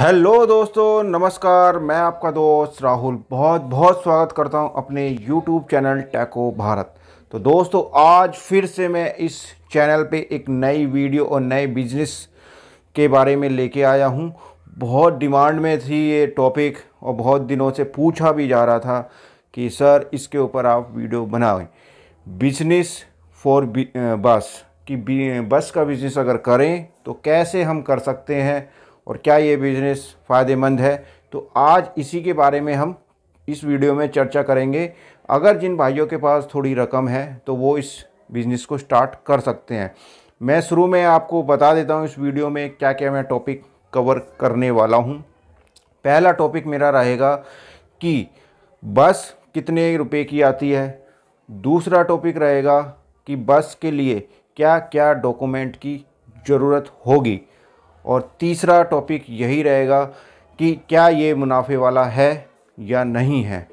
hello दोस्तों नमस्कार मैं आपका दोस्त राहुल बहुत बहुत स्वागत करता हूं अपने यूट्यूब चैनल टैको भारत तो दोस्तों आज फिर से मैं इस चैनल पे एक नई वीडियो और नए बिजनेस के बारे में लेके आया हूं बहुत डिमांड में थी ये टॉपिक और बहुत दिनों से पूछा भी जा रहा था कि सर इसके ऊपर आप वीडियो बनाएं बिजनेस फॉर बस कि बस का बिजनेस अगर करें तो कैसे हम कर सकते हैं और क्या ये बिज़नेस फ़ायदेमंद है तो आज इसी के बारे में हम इस वीडियो में चर्चा करेंगे अगर जिन भाइयों के पास थोड़ी रकम है तो वो इस बिज़नेस को स्टार्ट कर सकते हैं मैं शुरू में आपको बता देता हूँ इस वीडियो में क्या क्या मैं टॉपिक कवर करने वाला हूँ पहला टॉपिक मेरा रहेगा कि बस कितने रुपए की आती है दूसरा टॉपिक रहेगा कि बस के लिए क्या क्या डॉक्यूमेंट की ज़रूरत होगी और तीसरा टॉपिक यही रहेगा कि क्या ये मुनाफे वाला है या नहीं है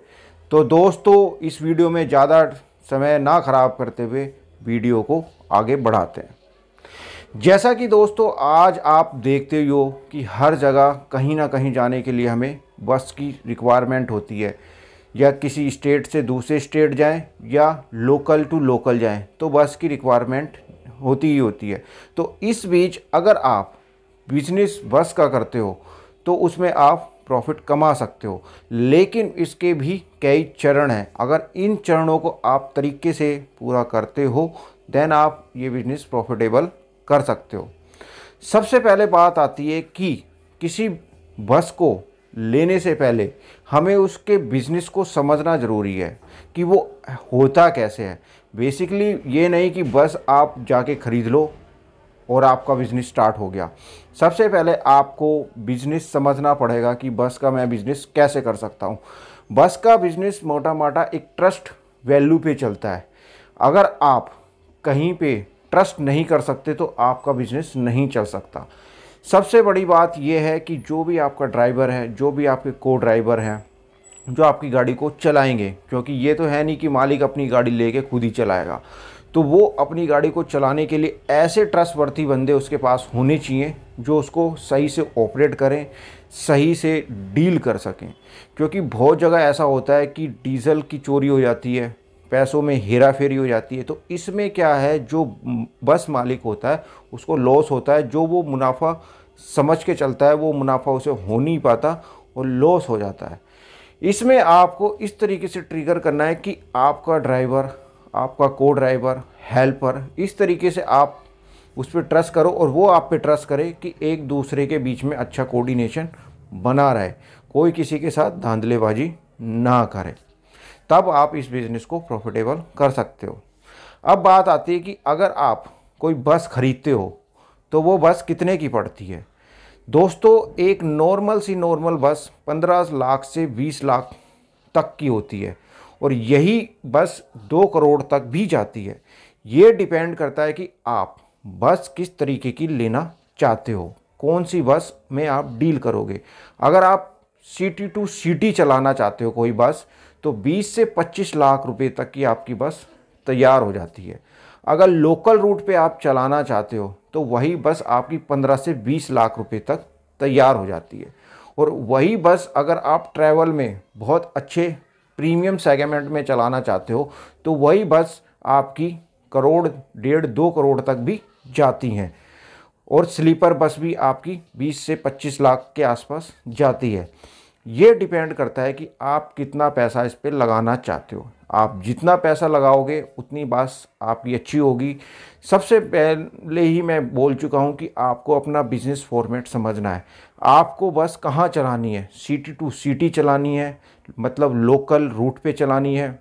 तो दोस्तों इस वीडियो में ज़्यादा समय ना ख़राब करते हुए वीडियो को आगे बढ़ाते हैं जैसा कि दोस्तों आज आप देखते ही हो कि हर जगह कहीं ना कहीं जाने के लिए हमें बस की रिक्वायरमेंट होती है या किसी स्टेट से दूसरे स्टेट जाएं या लोकल टू लोकल जाएं तो बस की रिक्वायरमेंट होती ही होती है तो इस बीच अगर आप बिजनेस बस का करते हो तो उसमें आप प्रॉफिट कमा सकते हो लेकिन इसके भी कई चरण हैं अगर इन चरणों को आप तरीके से पूरा करते हो देन आप ये बिजनेस प्रॉफिटेबल कर सकते हो सबसे पहले बात आती है कि किसी बस को लेने से पहले हमें उसके बिजनेस को समझना ज़रूरी है कि वो होता कैसे है बेसिकली ये नहीं कि बस आप जाके ख़रीद लो और आपका बिजनेस स्टार्ट हो गया सबसे पहले आपको बिजनेस समझना पड़ेगा कि बस का मैं बिजनेस कैसे कर सकता हूँ बस का बिजनेस मोटा मोटा एक ट्रस्ट वैल्यू पे चलता है अगर आप कहीं पे ट्रस्ट नहीं कर सकते तो आपका बिजनेस नहीं चल सकता सबसे बड़ी बात यह है कि जो भी आपका ड्राइवर है जो भी आपके को ड्राइवर हैं जो आपकी गाड़ी को चलाएंगे क्योंकि ये तो है नहीं कि मालिक अपनी गाड़ी लेके खुद ही चलाएगा तो वो अपनी गाड़ी को चलाने के लिए ऐसे ट्रस्टवर्थी बंदे उसके पास होने चाहिए जो उसको सही से ऑपरेट करें सही से डील कर सकें क्योंकि बहुत जगह ऐसा होता है कि डीजल की चोरी हो जाती है पैसों में हेरा फेरी हो जाती है तो इसमें क्या है जो बस मालिक होता है उसको लॉस होता है जो वो मुनाफा समझ के चलता है वो मुनाफा उसे हो नहीं पाता और लॉस हो जाता है इसमें आपको इस तरीके से ट्रिगर करना है कि आपका ड्राइवर आपका को ड्राइवर हेल्पर इस तरीके से आप उस पर ट्रस्ट करो और वो आप पे ट्रस्ट करे कि एक दूसरे के बीच में अच्छा कोऑर्डिनेशन बना रहे कोई किसी के साथ धांधलेबाजी ना करे तब आप इस बिज़नेस को प्रॉफिटेबल कर सकते हो अब बात आती है कि अगर आप कोई बस ख़रीदते हो तो वो बस कितने की पड़ती है दोस्तों एक नॉर्मल सी नॉर्मल बस पंद्रह लाख से बीस लाख तक की होती है और यही बस दो करोड़ तक भी जाती है ये डिपेंड करता है कि आप बस किस तरीके की लेना चाहते हो कौन सी बस में आप डील करोगे अगर आप सिटी टू सिटी चलाना चाहते हो कोई बस तो 20 से 25 लाख रुपए तक की आपकी बस तैयार हो जाती है अगर लोकल रूट पे आप चलाना चाहते हो तो वही बस आपकी 15 से 20 लाख रुपए तक तैयार हो जाती है और वही बस अगर आप ट्रैवल में बहुत अच्छे प्रीमियम सेगमेंट में चलाना चाहते हो तो वही बस आपकी करोड़ डेढ़ दो करोड़ तक भी जाती हैं और स्लीपर बस भी आपकी 20 से 25 लाख के आसपास जाती है ये डिपेंड करता है कि आप कितना पैसा इस पर लगाना चाहते हो आप जितना पैसा लगाओगे उतनी बस आपकी अच्छी होगी सबसे पहले ही मैं बोल चुका हूँ कि आपको अपना बिजनेस फॉर्मेट समझना है आपको बस कहाँ चलानी है सिटी टू सिटी चलानी है मतलब लोकल रूट पे चलानी है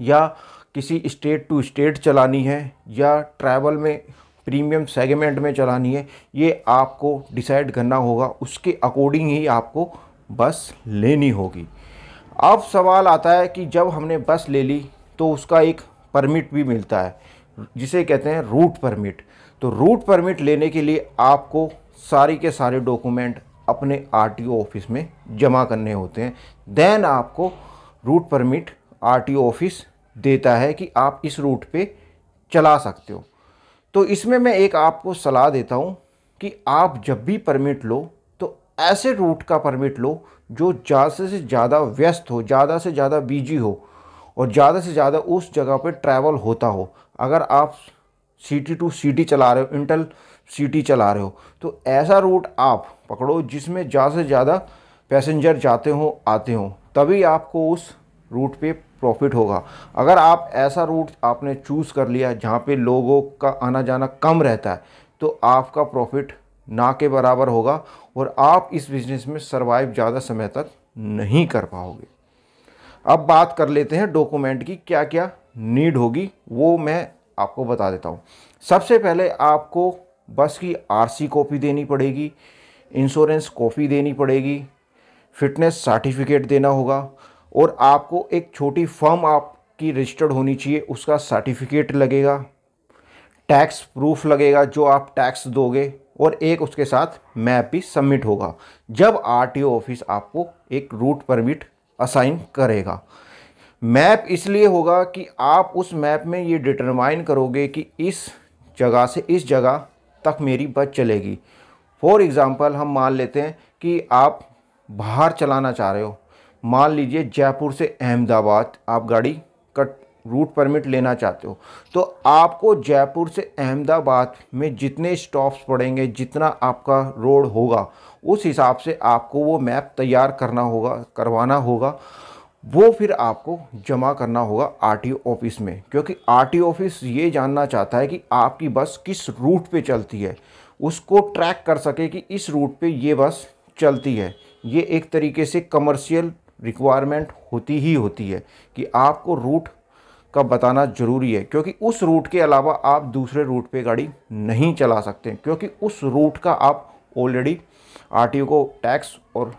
या किसी स्टेट टू स्टेट चलानी है या ट्रैवल में प्रीमियम सेगमेंट में चलानी है ये आपको डिसाइड करना होगा उसके अकॉर्डिंग ही आपको बस लेनी होगी अब सवाल आता है कि जब हमने बस ले ली तो उसका एक परमिट भी मिलता है जिसे कहते हैं रूट परमिट तो रूट परमिट लेने के लिए आपको सारी के सारे डॉक्यूमेंट अपने आरटीओ ऑफिस में जमा करने होते हैं देन आपको रूट परमिट आरटीओ ऑफिस देता है कि आप इस रूट पे चला सकते हो तो इसमें मैं एक आपको सलाह देता हूँ कि आप जब भी परमिट लो तो ऐसे रूट का परमिट लो जो ज़्यादा से ज़्यादा व्यस्त हो ज़्यादा से ज़्यादा बिजी हो और ज़्यादा से ज़्यादा उस जगह पर ट्रैवल होता हो अगर आप सिटी टू सिटी चला रहे हो इंटल सिटी चला रहे हो तो ऐसा रूट आप पकड़ो जिसमें ज़्यादा से ज़्यादा पैसेंजर जाते हों आते हों तभी आपको उस रूट पे प्रॉफिट होगा अगर आप ऐसा रूट आपने चूज़ कर लिया जहाँ पे लोगों का आना जाना कम रहता है तो आपका प्रॉफिट ना के बराबर होगा और आप इस बिज़नेस में सर्वाइव ज़्यादा समय तक नहीं कर पाओगे अब बात कर लेते हैं डॉक्यूमेंट की क्या क्या नीड होगी वो मैं आपको बता देता हूँ सबसे पहले आपको बस की आरसी कॉपी देनी पड़ेगी इंश्योरेंस कॉपी देनी पड़ेगी फिटनेस सर्टिफिकेट देना होगा और आपको एक छोटी फर्म आपकी रजिस्टर्ड होनी चाहिए उसका सर्टिफिकेट लगेगा टैक्स प्रूफ लगेगा जो आप टैक्स दोगे और एक उसके साथ मैप भी सबमिट होगा जब आरटीओ ऑफिस आपको एक रूट परमिट असाइन करेगा मैप इसलिए होगा कि आप उस मैप में ये डिटरमाइन करोगे कि इस जगह से इस जगह तक मेरी बस चलेगी फॉर एग्ज़ाम्पल हम मान लेते हैं कि आप बाहर चलाना चाह रहे हो मान लीजिए जयपुर से अहमदाबाद आप गाड़ी कट रूट परमिट लेना चाहते हो तो आपको जयपुर से अहमदाबाद में जितने स्टॉप्स पड़ेंगे जितना आपका रोड होगा उस हिसाब से आपको वो मैप तैयार करना होगा करवाना होगा वो फिर आपको जमा करना होगा आरटीओ ऑफिस में क्योंकि आरटीओ ऑफिस ये जानना चाहता है कि आपकी बस किस रूट पे चलती है उसको ट्रैक कर सके कि इस रूट पे ये बस चलती है ये एक तरीके से कमर्शियल रिक्वायरमेंट होती ही होती है कि आपको रूट का बताना ज़रूरी है क्योंकि उस रूट के अलावा आप दूसरे रूट पे गाड़ी नहीं चला सकते क्योंकि उस रूट का आप ऑलरेडी आर को टैक्स और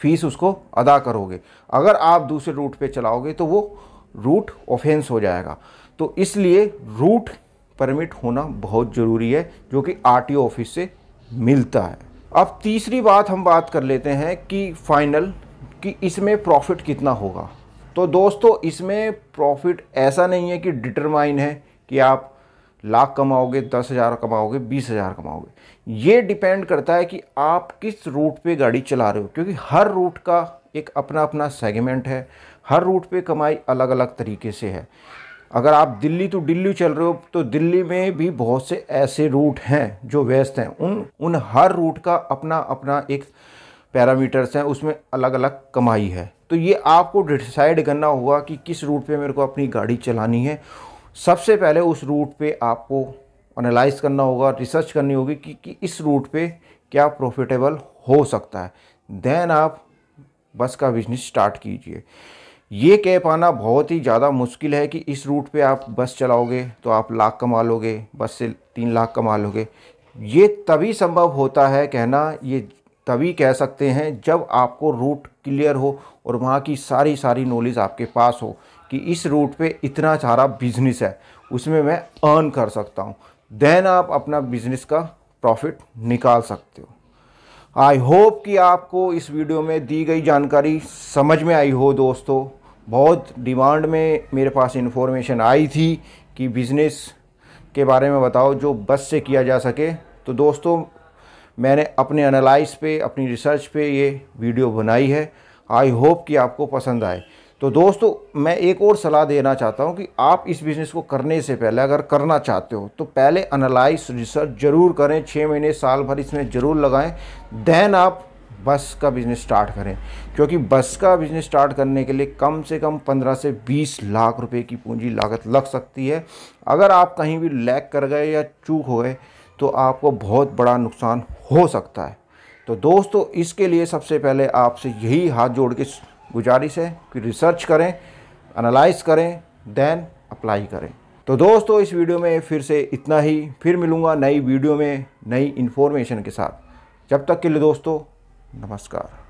फीस उसको अदा करोगे अगर आप दूसरे रूट पे चलाओगे तो वो रूट ऑफेंस हो जाएगा तो इसलिए रूट परमिट होना बहुत ज़रूरी है जो कि आर ऑफिस से मिलता है अब तीसरी बात हम बात कर लेते हैं कि फाइनल कि इसमें प्रॉफिट कितना होगा तो दोस्तों इसमें प्रॉफिट ऐसा नहीं है कि डिटरमाइन है कि आप लाख कमाओगे दस हज़ार कमाओगे बीस हज़ार कमाओगे ये डिपेंड करता है कि आप किस रूट पे गाड़ी चला रहे हो क्योंकि हर रूट का एक अपना अपना सेगमेंट है हर रूट पे कमाई अलग अलग तरीके से है अगर आप दिल्ली टू दिल्ली चल रहे हो तो दिल्ली में भी बहुत से ऐसे रूट हैं जो व्यस्त हैं उन उन हर रूट का अपना अपना एक पैरामीटर्स हैं उसमें अलग अलग कमाई है तो ये आपको डिसाइड करना होगा कि किस रूट पे मेरे को अपनी गाड़ी चलानी है सबसे पहले उस रूट पे आपको एनालाइज करना होगा रिसर्च करनी होगी कि, कि इस रूट पे क्या प्रॉफिटेबल हो सकता है देन आप बस का बिजनेस स्टार्ट कीजिए ये कह पाना बहुत ही ज़्यादा मुश्किल है कि इस रूट पे आप बस चलाओगे तो आप लाख कमा लोगे बस से तीन लाख कमा लोगे ये तभी संभव होता है कहना ये तभी कह सकते हैं जब आपको रूट क्लियर हो और वहाँ की सारी सारी नॉलेज आपके पास हो कि इस रूट पे इतना सारा बिजनेस है उसमें मैं अर्न कर सकता हूँ देन आप अपना बिजनेस का प्रॉफिट निकाल सकते हो आई होप कि आपको इस वीडियो में दी गई जानकारी समझ में आई हो दोस्तों बहुत डिमांड में मेरे पास इन्फॉर्मेशन आई थी कि बिज़नेस के बारे में बताओ जो बस से किया जा सके तो दोस्तों मैंने अपने एनालाइज पे अपनी रिसर्च पे ये वीडियो बनाई है आई होप कि आपको पसंद आए तो दोस्तों मैं एक और सलाह देना चाहता हूँ कि आप इस बिज़नेस को करने से पहले अगर करना चाहते हो तो पहले एनालाइज रिसर्च ज़रूर करें छः महीने साल भर इसमें ज़रूर लगाएं देन आप बस का बिज़नेस स्टार्ट करें क्योंकि बस का बिज़नेस स्टार्ट करने के लिए कम से कम 15 से 20 लाख रुपए की पूंजी लागत लग सकती है अगर आप कहीं भी लैग कर गए या चूक हो गए तो आपको बहुत बड़ा नुकसान हो सकता है तो दोस्तों इसके लिए सबसे पहले आपसे यही हाथ जोड़ के गुजारिश है कि रिसर्च करें एनालाइज करें देन अप्लाई करें तो दोस्तों इस वीडियो में फिर से इतना ही फिर मिलूँगा नई वीडियो में नई इन्फॉर्मेशन के साथ जब तक के लिए दोस्तों नमस्कार